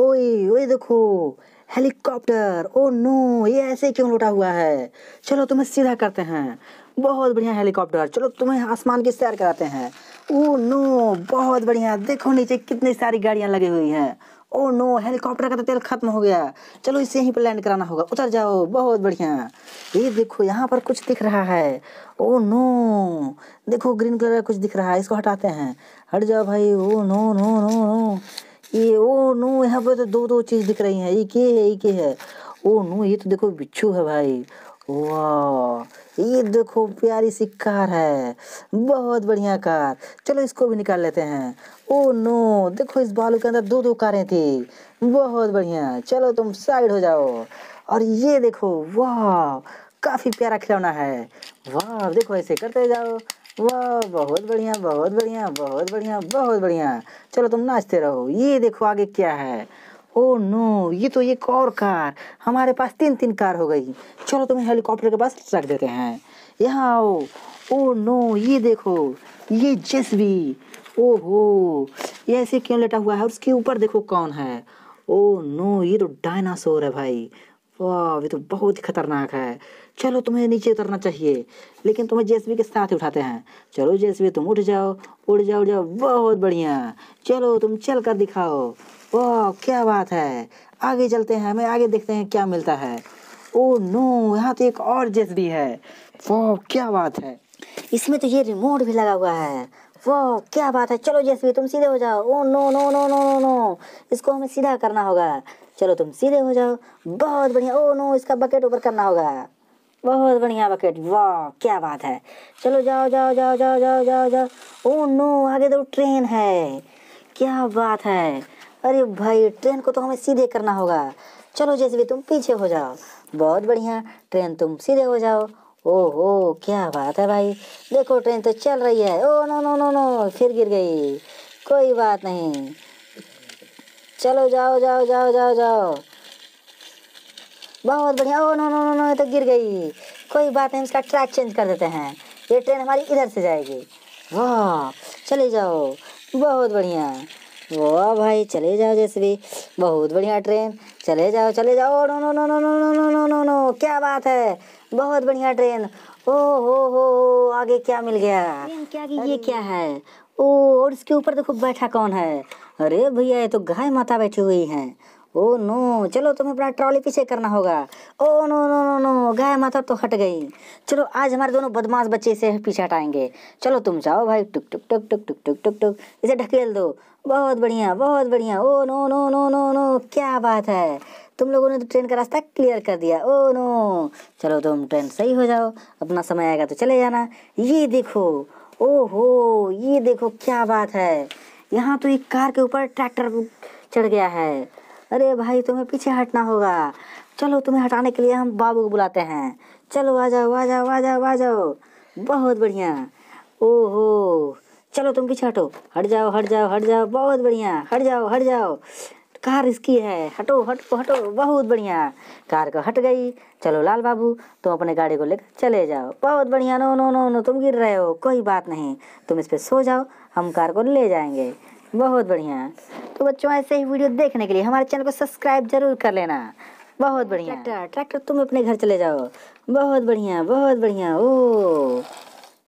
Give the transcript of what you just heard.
ओए ओए देखो हेलीकॉप्टर ओ नो ये ऐसे क्यों लौटा हुआ है चलो तुम्हें सीधा करते हैं बहुत बढ़िया हेलीकॉप्टर चलो तुम्हें आसमान की सैर कराते हैं ओ नो बहुत बढ़िया देखो नीचे कितनी सारी गाड़ियां लगी हुई हैं ओ नो हेलीकॉप्टर का तो तेल खत्म हो गया चलो इसे यहीं पर लैंड कराना होगा उतर जाओ बहुत बढ़िया ये देखो यहाँ पर कुछ दिख रहा है ओ नो देखो ग्रीन कलर का कुछ दिख रहा है इसको हटाते हैं हट जाओ भाई oh no no no no oh no यहाँ पे तो दो दो चीज दिख रही है एक ये है एक ये है ओ नो ये तो देखो बिच्छू है भाई वाह ये देखो प्यारी सी कार है बहुत बढ़िया कार चलो इसको भी निकाल लेते हैं ओ नो देखो इस बालू के अंदर दो दो कारें थी बहुत बढ़िया चलो तुम साइड हो जाओ और ये देखो वाह काफ़ी प्यारा खिलौना है वाह देखो ऐसे करते जाओ वाह बहुत बढ़िया बहुत बढ़िया बहुत बढ़िया बहुत बढ़िया चलो तुम नाचते रहो ये देखो आगे क्या है ओ नो ये तो एक और कार हमारे पास तीन तीन कार हो गई चलो तुम्हें हेलीकॉप्टर के पास रख देते हैं यहाँ आओ ओ नो ये देखो ये जेसबी हो ये ऐसे क्यों लेटा हुआ है उसके ऊपर देखो कौन है ओ नो ये तो डायनासोर है भाई वाह ये तो बहुत ही खतरनाक है चलो तुम्हें नीचे उतरना चाहिए लेकिन तुम्हें जेएसबी के साथ ही उठाते हैं चलो जेएसबी तुम उठ जाओ उठ जाओ उड़ जाओ बहुत बढ़िया चलो तुम चल कर दिखाओ वाह क्या बात है आगे चलते हैं हमें आगे देखते हैं क्या मिलता है ओ नो यहाँ तो एक और जेएसबी है वाह क्या बात है इसमें तो ये रिमोट भी लगा हुआ है वाह क्या बात है चलो जेसवी तुम सीधे हो जाओ oh no no no no no no इसको हमें सीधा करना होगा चलो तुम सीधे हो जाओ बहुत बढ़िया ओ नो इसका बकेट ऊपर करना होगा बहुत बढ़िया बकेट वाह क्या बात है चलो जाओ जाओ जाओ जाओ जाओ जाओ जाओ ओ नो आगे तो ट्रेन है क्या बात है अरे भाई ट्रेन को तो हमें सीधे करना होगा चलो जैसे भी तुम पीछे हो जाओ बहुत बढ़िया ट्रेन तुम सीधे हो जाओ ओहो क्या बात है भाई देखो ट्रेन तो चल रही है oh no no no no फिर गिर गई कोई बात नहीं चलो जाओ जाओ जाओ जाओ जाओ बहुत बढ़िया oh no no no no ये तो गिर गई कोई बात नहीं इसका ट्रैक चेंज कर देते हैं ये ट्रेन हमारी इधर से जाएगी वाह चले जाओ बहुत बढ़िया वाह भाई चले जाओ जैसे भी बहुत बढ़िया ट्रेन चले जाओ चले जाओ no no no no no no no no no क्या बात है बहुत बढ़िया ट्रेन ओ हो हो आगे क्या मिल गया क्या ये क्या है ओ और इसके ऊपर देखो तो बैठा कौन है अरे भैया ये तो गाय माता बैठी हुई है ओ नो चलो तुम्हें अपना ट्रॉली पीछे करना होगा oh no no no no गाय माता तो हट गई चलो आज हमारे दोनों बदमाश बच्चे इसे पीछे हटाएंगे चलो तुम जाओ भाई टुक टुक टुक टुक टुक टुक टुक टुक इसे ढकेल दो बहुत बढ़िया बहुत बढ़िया oh no no no no no क्या बात है तुम लोगों ने तो ट्रेन का रास्ता क्लियर कर दिया ओ नो चलो तुम ट्रेन सही हो जाओ अपना समय आएगा तो चले जाना ये देखो ओहो ये देखो क्या बात है यहाँ तो एक कार के ऊपर ट्रैक्टर चढ़ गया है अरे भाई तुम्हें पीछे हटना होगा चलो तुम्हें हटाने के लिए हम बाबू को बुलाते हैं चलो आ जाओ आ जाओ आ जाओ आ जाओ बहुत बढ़िया ओहो चलो तुम पीछे हटो हट जाओ हट जाओ हट जाओ बहुत बढ़िया हट जाओ हट जाओ कार इसकी है हटो हटो हटो बहुत बढ़िया कार को हट गई चलो लाल बाबू तुम अपने गाड़ी को लेकर चले जाओ बहुत बढ़िया नो नो नो नो तुम गिर रहे हो कोई बात नहीं तुम इस पर सो जाओ हम कार को ले जाएंगे बहुत बढ़िया तो बच्चों ऐसे ही वीडियो देखने के लिए हमारे चैनल को सब्सक्राइब जरूर कर लेना बहुत बढ़िया ट्रैक्टर ट्रैक्टर तुम अपने घर चले जाओ बहुत बढ़िया बहुत बढ़िया ओ